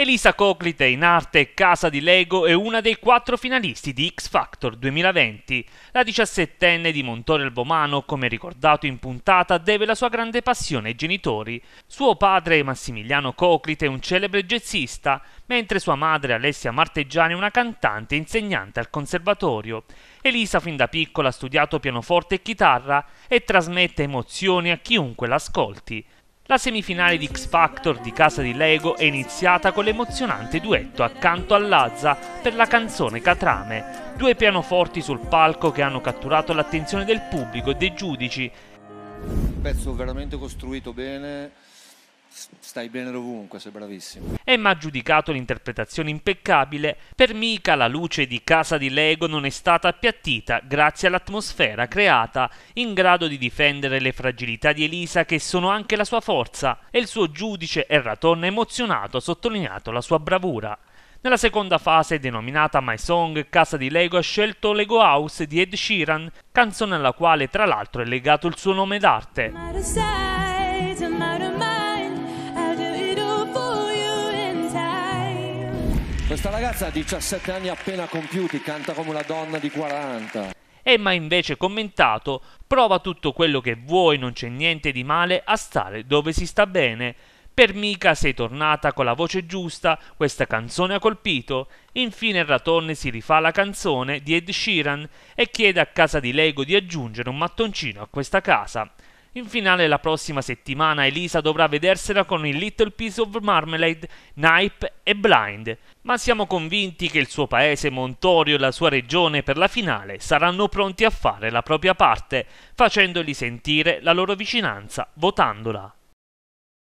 Elisa Coclite in arte Casa di Lego è una dei quattro finalisti di X Factor 2020. La diciassettenne di Montore Albomano, come ricordato in puntata, deve la sua grande passione ai genitori. Suo padre Massimiliano Coclite è un celebre jazzista, mentre sua madre Alessia Martegiani è una cantante e insegnante al conservatorio. Elisa fin da piccola ha studiato pianoforte e chitarra e trasmette emozioni a chiunque l'ascolti. La semifinale di X Factor di casa di Lego è iniziata con l'emozionante duetto accanto a Lazza per la canzone Catrame, due pianoforti sul palco che hanno catturato l'attenzione del pubblico e dei giudici. Un pezzo veramente costruito bene, stai bene dovunque, sei bravissimo. Emma ha giudicato l'interpretazione impeccabile. Per Mika la luce di Casa di Lego non è stata appiattita grazie all'atmosfera creata in grado di difendere le fragilità di Elisa che sono anche la sua forza e il suo giudice Erraton emozionato ha sottolineato la sua bravura. Nella seconda fase, denominata My Song, Casa di Lego ha scelto Lego House di Ed Sheeran, canzone alla quale tra l'altro è legato il suo nome d'arte. Questa ragazza ha 17 anni appena compiuti, canta come una donna di 40. Emma invece commentato prova tutto quello che vuoi, non c'è niente di male a stare dove si sta bene. Per mica sei tornata con la voce giusta, questa canzone ha colpito. Infine il ratone si rifà la canzone di Ed Sheeran e chiede a casa di Lego di aggiungere un mattoncino a questa casa. In finale la prossima settimana Elisa dovrà vedersela con il Little Piece of Marmalade, Nipe e Blind, ma siamo convinti che il suo paese Montorio e la sua regione per la finale saranno pronti a fare la propria parte, facendogli sentire la loro vicinanza votandola.